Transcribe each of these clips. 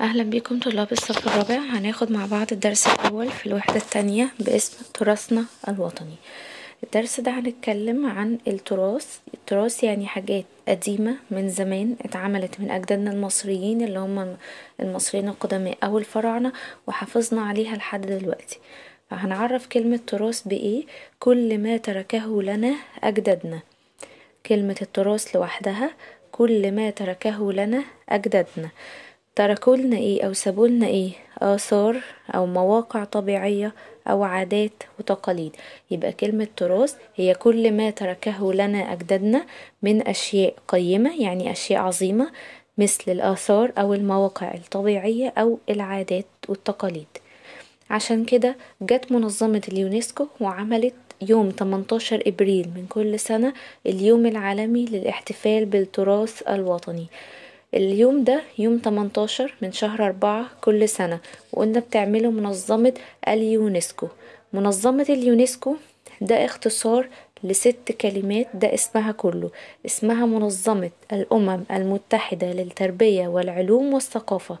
أهلا بيكم طلاب الصف الرابع هناخد مع بعض الدرس الأول في الوحدة التانية باسم تراثنا الوطني الدرس ده هنتكلم عن التراث التراث يعني حاجات قديمة من زمان اتعملت من أجدادنا المصريين اللي هم المصريين القدماء أو الفراعنة وحافظنا عليها لحد دلوقتي فهنعرف كلمة تراث بإيه كل ما تركه لنا أجدادنا كلمة التراث لوحدها كل ما تركه لنا أجدادنا تركولنا ايه او سابولنا ايه اثار او مواقع طبيعيه او عادات وتقاليد يبقى كلمه تراث هي كل ما تركه لنا اجدادنا من اشياء قيمه يعني اشياء عظيمه مثل الاثار او المواقع الطبيعيه او العادات والتقاليد عشان كده جت منظمه اليونسكو وعملت يوم 18 ابريل من كل سنه اليوم العالمي للاحتفال بالتراث الوطني اليوم ده يوم 18 من شهر أربعة كل سنة وقلنا بتعمله منظمة اليونسكو منظمة اليونسكو ده اختصار لست كلمات ده اسمها كله اسمها منظمة الأمم المتحدة للتربية والعلوم والثقافة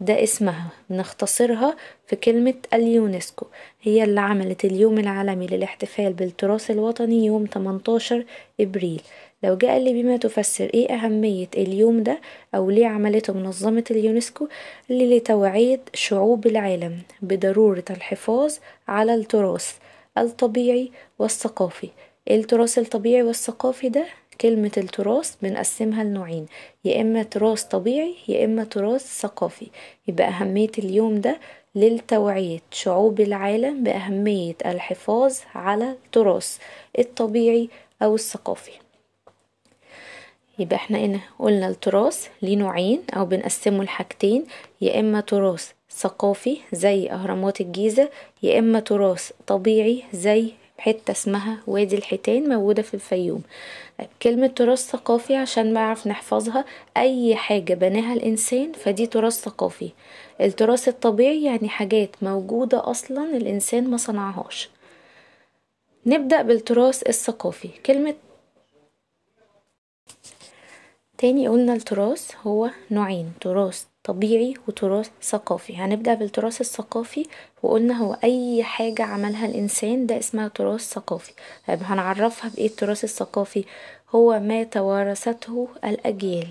ده اسمها نختصرها في كلمة اليونسكو هي اللي عملت اليوم العالمي للاحتفال بالتراث الوطني يوم 18 إبريل لو جاء لي بما تفسر ايه أهمية اليوم ده أو ليه عملته منظمة اليونسكو لتوعية شعوب العالم بضرورة الحفاظ على التراث الطبيعي والثقافي التراث الطبيعي والثقافي ده كلمة التراث بنقسمها لنوعين يا إما تراث طبيعي يا إما تراث ثقافي يبقى أهمية اليوم ده للتوعية شعوب العالم بأهمية الحفاظ على التراث الطبيعي أو الثقافي يبقى احنا هنا قلنا التراث ليه نوعين او بنقسمه لحاجتين يا اما تراث ثقافي زي اهرامات الجيزه يا اما تراث طبيعي زي حته اسمها وادي الحيتان موجوده في الفيوم كلمه تراث ثقافي عشان نعرف نحفظها اي حاجه بناها الانسان فدي تراث ثقافي التراث الطبيعي يعني حاجات موجوده اصلا الانسان ما صنعهاش نبدا بالتراث الثقافي كلمه تاني قلنا التراث هو نوعين تراث طبيعي وتراث ثقافي هنبدأ بالتراث الثقافي وقلنا هو أي حاجة عملها الإنسان ده اسمها تراث ثقافي طيب هنعرفها بإيه التراث الثقافي هو ما توارثته الأجيال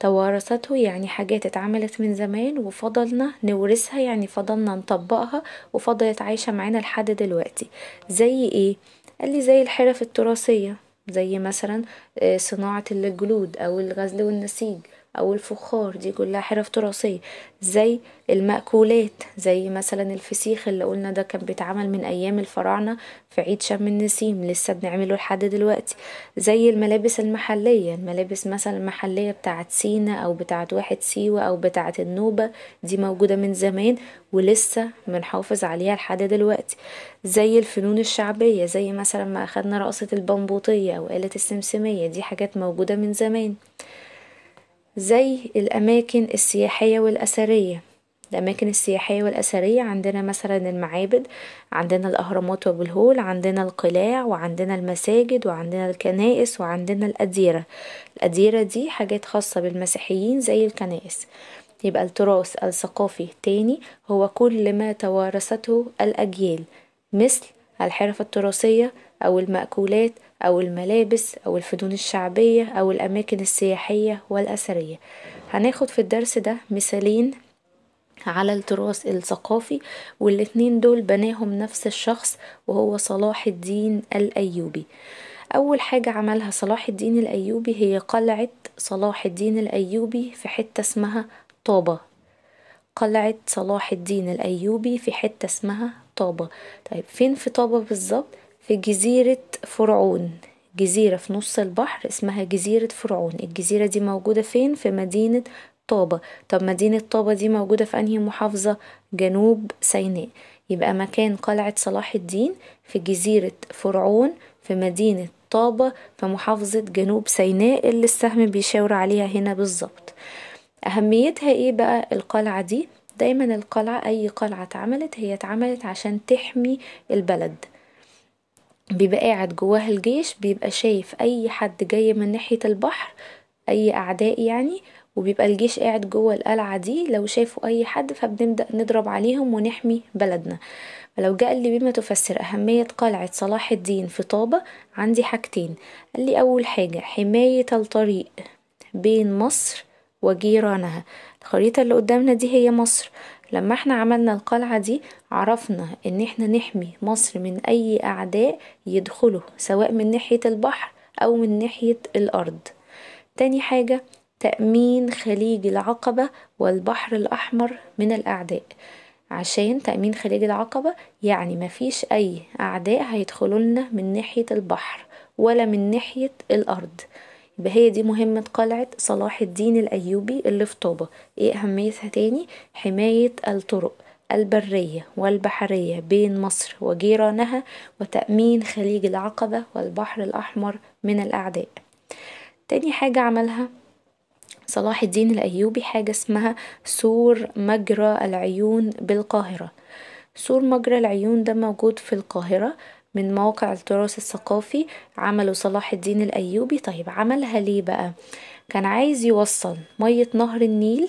توارثته يعني حاجات اتعملت من زمان وفضلنا نورثها يعني فضلنا نطبقها وفضلت عايشة معانا لحد دلوقتي زي ايه؟ قال لي زي الحرف التراثية زي مثلا آه، صناعة الجلود أو الغزل والنسيج أو الفخار دي كلها حرف تراثية زي المأكولات زي مثلا الفسيخ اللي قلنا ده كان بيتعمل من أيام الفراعنة في عيد شم النسيم لسه بنعمله لحد دلوقتي زي الملابس المحلية الملابس مثلا المحلية بتاعت سينا أو بتاعت واحد سيوة أو بتاعت النوبة دي موجودة من زمان ولسه بنحافظ عليها لحد دلوقتي زي الفنون الشعبية زي مثلا ما أخدنا رقصة البنبوطية أو آلة السمسمية دي حاجات موجودة من زمان زي الأماكن السياحية والأثرية الأماكن السياحية والأثرية عندنا مثلا المعابد عندنا الأهرامات وأبو الهول عندنا القلاع وعندنا المساجد وعندنا الكنائس وعندنا الأديرة الأديرة دي حاجات خاصة بالمسيحيين زي الكنائس يبقى التراث الثقافي تاني هو كل ما توارثته الأجيال مثل الحرف التراثية أو المأكولات أو الملابس أو الفنون الشعبية أو الأماكن السياحية والأثرية هناخد في الدرس ده مثالين على التراث الثقافي والاتنين دول بناهم نفس الشخص وهو صلاح الدين الأيوبي أول حاجة عملها صلاح الدين الأيوبي هي قلعة صلاح الدين الأيوبي في حتة اسمها طابة قلعة صلاح الدين الأيوبي في حتة اسمها طابة طيب فين في طابة بالظبط في جزيرة فرعون جزيرة في نص البحر اسمها جزيرة فرعون الجزيرة دي موجودة فين؟ في مدينة طابة طب مدينة طابة دي موجودة في أنهي محافظة؟ جنوب سيناء يبقى مكان قلعة صلاح الدين في جزيرة فرعون في مدينة طابة في محافظة جنوب سيناء اللي السهم بيشاور عليها هنا بالظبط أهميتها إيه بقى القلعة دي؟ دايما القلعة أي قلعة اتعملت هي اتعملت عشان تحمي البلد بيبقى قاعد جواه الجيش بيبقى شايف اي حد جاي من ناحية البحر اي اعداء يعني وبيبقى الجيش قاعد جوه القلعة دي لو شافوا اي حد فبنبدأ نضرب عليهم ونحمي بلدنا فلو جاء لي بما تفسر أهمية قلعة صلاح الدين في طابة عندي حاجتين قال لي أول حاجة حماية الطريق بين مصر وجيرانها الخريطة اللي قدامنا دي هي مصر لما احنا عملنا القلعة دي عرفنا ان احنا نحمي مصر من اي اعداء يدخلوا سواء من ناحية البحر او من ناحية الارض تاني حاجة تأمين خليج العقبة والبحر الأحمر من الأعداء عشان تأمين خليج العقبة يعني مفيش أي أعداء هيدخلولنا من ناحية البحر ولا من ناحية الأرض يبقى هي دي مهمة قلعة صلاح الدين الأيوبي اللي في طوبة ايه أهميتها تاني حماية الطرق البرية والبحرية بين مصر وجيرانها وتأمين خليج العقبة والبحر الأحمر من الأعداء تاني حاجة عملها صلاح الدين الأيوبي حاجة اسمها سور مجرى العيون بالقاهرة سور مجرى العيون ده موجود في القاهرة من موقع التراث الثقافي عمله صلاح الدين الأيوبي طيب عملها ليه بقى كان عايز يوصل مية نهر النيل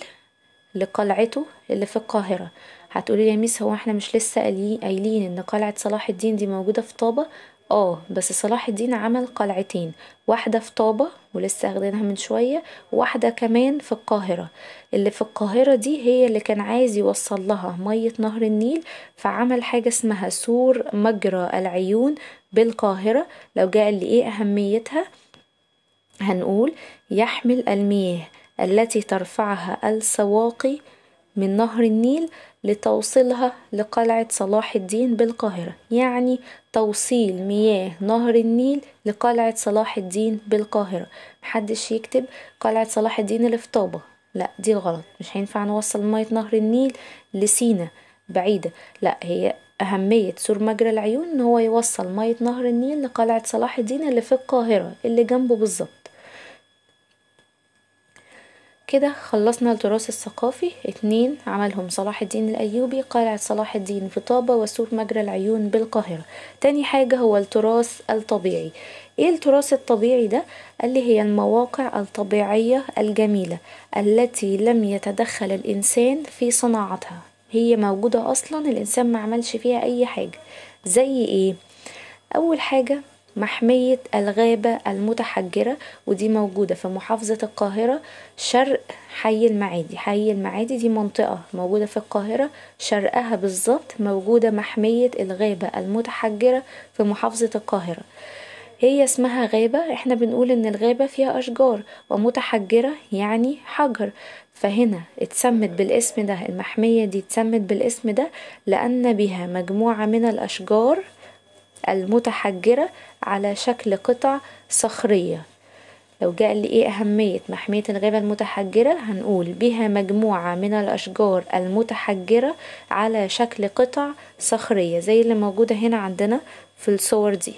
لقلعته اللي في القاهرة هتقولي يا ميس هو احنا مش لسه قايلين ان قلعة صلاح الدين دي موجودة في طابة اه بس صلاح الدين عمل قلعتين واحدة في طابة ولسه اخدينها من شوية واحدة كمان في القاهرة اللي في القاهرة دي هي اللي كان عايز يوصل لها مية نهر النيل فعمل حاجة اسمها سور مجرى العيون بالقاهرة لو جاء اللي ايه اهميتها هنقول يحمل المياه التي ترفعها السواقي من نهر النيل لتوصيلها لقلعة صلاح الدين بالقاهرة يعني توصيل مياه نهر النيل لقلعة صلاح الدين بالقاهرة محدش يكتب قلعة صلاح الدين اللي في طابة لا دي الغلط مش هينفع نوصل مية نهر النيل لسينا بعيدة لا هي أهمية سور مجرى العيون إن هو يوصل مية نهر النيل لقلعة صلاح الدين اللي في القاهرة اللي جنبه بالظبط كده خلصنا التراث الثقافي اتنين عملهم صلاح الدين الأيوبي قلعة صلاح الدين في طابة وسور مجرى العيون بالقاهرة تاني حاجة هو التراث الطبيعي ايه التراث الطبيعي ده؟ قال لي هي المواقع الطبيعية الجميلة التي لم يتدخل الإنسان في صناعتها هي موجودة أصلا الإنسان ما عملش فيها أي حاجة زي ايه؟ أول حاجة محمية الغابة المتحجرة ودي موجودة في محافظة القاهرة شرق حي المعادي حي المعادي دي منطقة موجودة في القاهرة شرقها بالظبط موجودة محمية الغابة المتحجرة في محافظة القاهرة هي اسمها غابة احنا بنقول ان الغابة فيها اشجار ومتحجرة يعني حجر فهنا اتسمت بالاسم ده المحمية دي اتسمت بالاسم ده لان بها مجموعة من الاشجار المتحجرة على شكل قطع صخرية لو جاء لي ايه أهمية محمية الغابة المتحجرة هنقول بها مجموعة من الأشجار المتحجرة على شكل قطع صخرية زي اللي موجودة هنا عندنا في الصور دي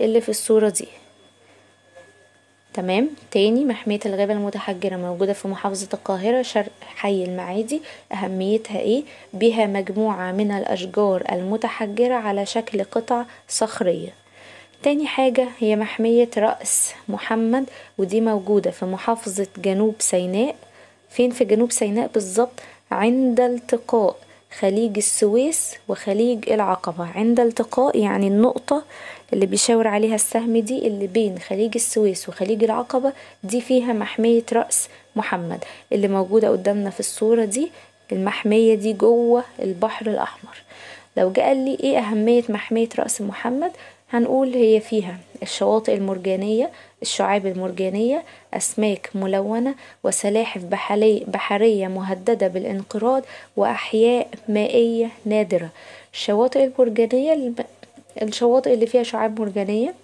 اللي في الصورة دي تمام تاني محمية الغابة المتحجرة موجودة في محافظة القاهرة شرق حي المعادي أهميتها إيه؟ بها مجموعة من الأشجار المتحجرة على شكل قطع صخرية تاني حاجة هي محمية رأس محمد ودي موجودة في محافظة جنوب سيناء فين في جنوب سيناء بالظبط عند التقاء خليج السويس وخليج العقبة عند التقاء يعني النقطة اللي بيشاور عليها السهم دي اللي بين خليج السويس وخليج العقبة دي فيها محمية رأس محمد اللي موجودة قدامنا في الصورة دي المحمية دي جوه البحر الأحمر لو جه قال لي ايه أهمية محمية رأس محمد هنقول هي فيها الشواطئ المرجانية الشعاب المرجانية أسماك ملونة وسلاحف بحرية مهددة بالانقراض وأحياء مائية نادرة الشواطئ المرجانية الشواطئ اللي فيها شعاب مرجانية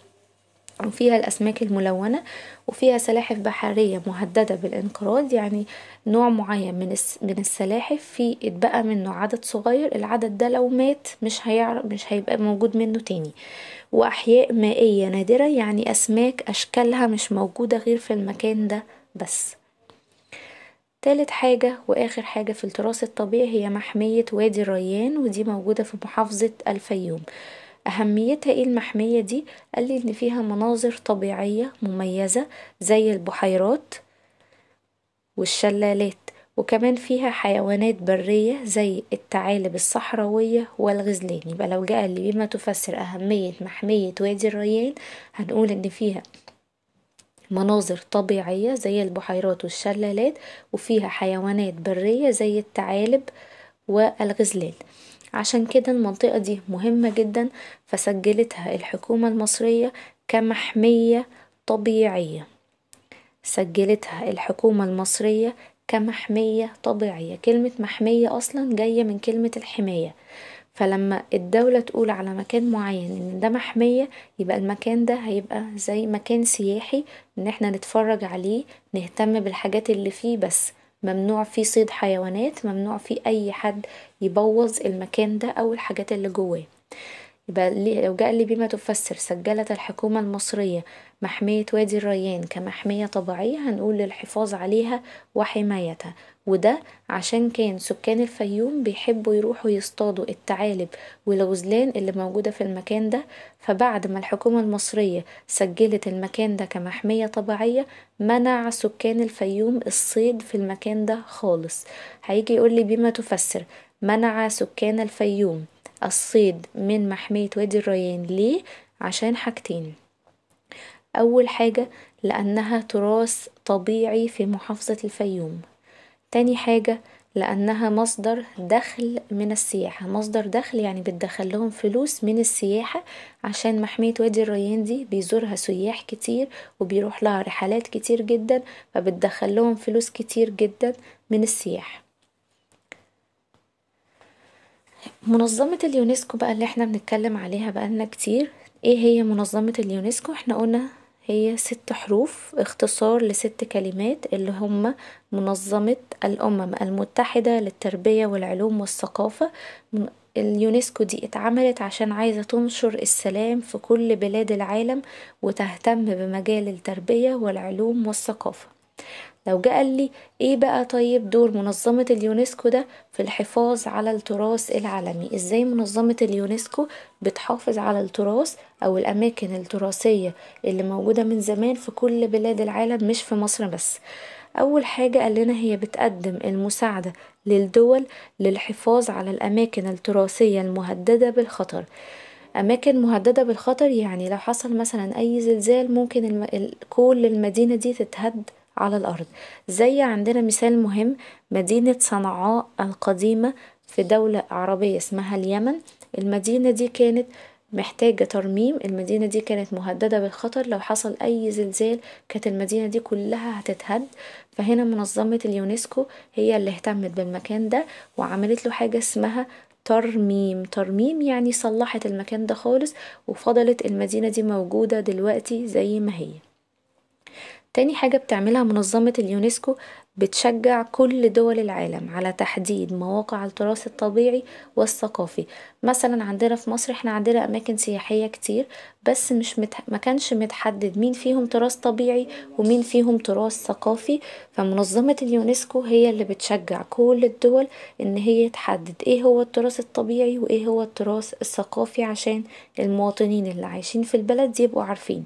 وفيها الأسماك الملونة وفيها سلاحف بحرية مهددة بالانقراض يعني نوع معين من من السلاحف في اتبقى منه عدد صغير العدد ده لو مات مش هيعرف مش هيبقى موجود منه تاني وأحياء مائية نادرة يعني أسماك أشكالها مش موجودة غير في المكان ده بس تالت حاجة وآخر حاجة في التراث الطبيعي هي محمية وادي الريان ودي موجودة في محافظة الفيوم أهميتها ايه المحمية دي؟ قالي إن فيها مناظر طبيعية مميزة زي البحيرات والشلالات وكمان فيها حيوانات برية زي الثعالب الصحراوية والغزلان يبقى لو جاء بما تفسر أهمية محمية وادي الريان هنقول إن فيها مناظر طبيعية زي البحيرات والشلالات وفيها حيوانات برية زي الثعالب والغزلان عشان كده المنطقة دي مهمة جدا فسجلتها الحكومة المصرية كمحمية طبيعية سجلتها الحكومة المصرية كمحمية طبيعية كلمة محمية أصلا جاية من كلمة الحماية فلما الدولة تقول على مكان معين ان ده محمية يبقى المكان ده هيبقى زي مكان سياحي ان احنا نتفرج عليه نهتم بالحاجات اللي فيه بس ممنوع فيه صيد حيوانات ممنوع فيه اي حد يبوظ المكان ده او الحاجات اللي جواه يبقى لو جاء بما تفسر سجلت الحكومة المصرية محمية وادي الريان كمحمية طبيعية هنقول للحفاظ عليها وحمايتها وده عشان كان سكان الفيوم بيحبوا يروحوا يصطادوا التعالب والغزلان اللي موجودة في المكان ده فبعد ما الحكومة المصرية سجلت المكان ده كمحمية طبيعية منع سكان الفيوم الصيد في المكان ده خالص هيجي يقولي بما تفسر منع سكان الفيوم الصيد من محمية وادي الريان ليه؟ عشان حاجتين أول حاجة لأنها تراث طبيعي في محافظة الفيوم، تاني حاجة لأنها مصدر دخل من السياحة مصدر دخل يعني بتدخلهم فلوس من السياحة عشان محمية وادي الريان دي بيزورها سياح كتير وبيروحلها رحلات كتير جدا فبتدخلهم فلوس كتير جدا من السياح. منظمة اليونسكو بقا اللي احنا بنتكلم عليها بقالنا كتير ايه هي منظمة اليونسكو احنا قلنا هي ست حروف اختصار لست كلمات اللي هم منظمة الأمم المتحدة للتربية والعلوم والثقافة اليونسكو دي اتعملت عشان عايزة تنشر السلام في كل بلاد العالم وتهتم بمجال التربية والعلوم والثقافة لو جه لي ايه بقى طيب دور منظمة اليونسكو ده في الحفاظ على التراث العالمي ازاي منظمة اليونسكو بتحافظ على التراث او الاماكن التراثية اللي موجودة من زمان في كل بلاد العالم مش في مصر بس أول حاجة قال لنا هي بتقدم المساعدة للدول للحفاظ على الأماكن التراثية المهددة بالخطر أماكن مهددة بالخطر يعني لو حصل مثلا أي زلزال ممكن الم... كل المدينة دي تتهد على الأرض زي عندنا مثال مهم مدينة صنعاء القديمة في دولة عربية اسمها اليمن المدينة دي كانت محتاجة ترميم المدينة دي كانت مهددة بالخطر لو حصل أي زلزال كانت المدينة دي كلها هتتهد فهنا منظمة اليونسكو هي اللي اهتمت بالمكان ده وعملت له حاجة اسمها ترميم ترميم يعني صلحت المكان ده خالص وفضلت المدينة دي موجودة دلوقتي زي ما هي تاني حاجة بتعملها منظمة اليونسكو بتشجع كل دول العالم على تحديد مواقع التراث الطبيعي والثقافي مثلا عندنا في مصر احنا عندنا اماكن سياحية كتير بس مش مت... ما كانش متحدد مين فيهم تراث طبيعي ومين فيهم تراث ثقافي فمنظمة اليونسكو هي اللي بتشجع كل الدول ان هي تحدد ايه هو التراث الطبيعي وايه هو التراث الثقافي عشان المواطنين اللي عايشين في البلد يبقوا عارفين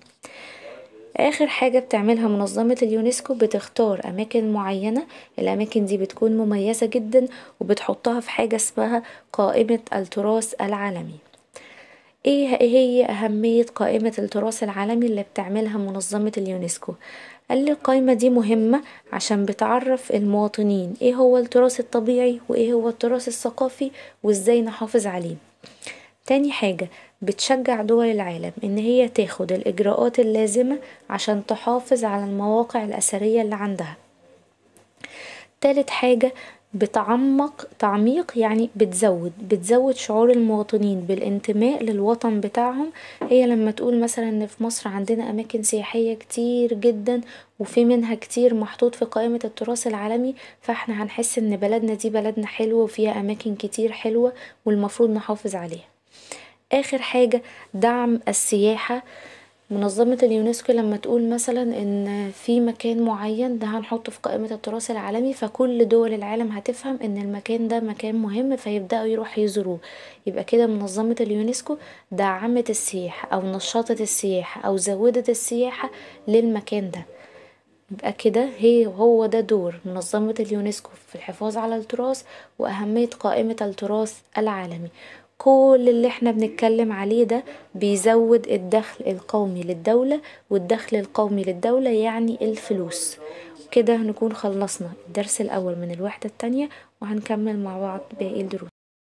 اخر حاجة بتعملها منظمة اليونسكو بتختار اماكن معينة الاماكن دي بتكون مميزة جدا وبتحطها في حاجة اسمها قائمة التراث العالمي ايه, إيه هي اهمية قائمة التراث العالمي اللي بتعملها منظمة اليونسكو قال لي القائمة دي مهمة عشان بتعرف المواطنين ايه هو التراث الطبيعي وايه هو التراث الثقافي وازاي نحافظ عليه تاني حاجة بتشجع دول العالم ان هي تاخد الاجراءات اللازمة عشان تحافظ على المواقع الاثرية اللي عندها تالت حاجة بتعمق تعميق يعني بتزود بتزود شعور المواطنين بالانتماء للوطن بتاعهم هي لما تقول مثلا ان في مصر عندنا اماكن سياحية كتير جدا وفي منها كتير محطوط في قائمة التراث العالمي فاحنا هنحس ان بلدنا دي بلدنا حلوة وفيها اماكن كتير حلوة والمفروض نحافظ عليها اخر حاجة دعم السياحة منظمة اليونسكو لما تقول مثلا ان في مكان معين ده هنحطه في قائمة التراث العالمي فكل دول العالم هتفهم ان المكان ده مكان مهم فيبدأوا يروح يزوروه يبقى كده منظمة اليونسكو دعمت السياحة او نشطت السياحة او زودت السياحة للمكان ده يبقى كده هي هو ده دور منظمة اليونسكو في الحفاظ على التراث وأهمية قائمة التراث العالمي كل اللي احنا بنتكلم عليه ده بيزود الدخل القومي للدولة والدخل القومي للدولة يعني الفلوس كده هنكون خلصنا الدرس الأول من الوحدة التانية وهنكمل مع بعض باقي الدروس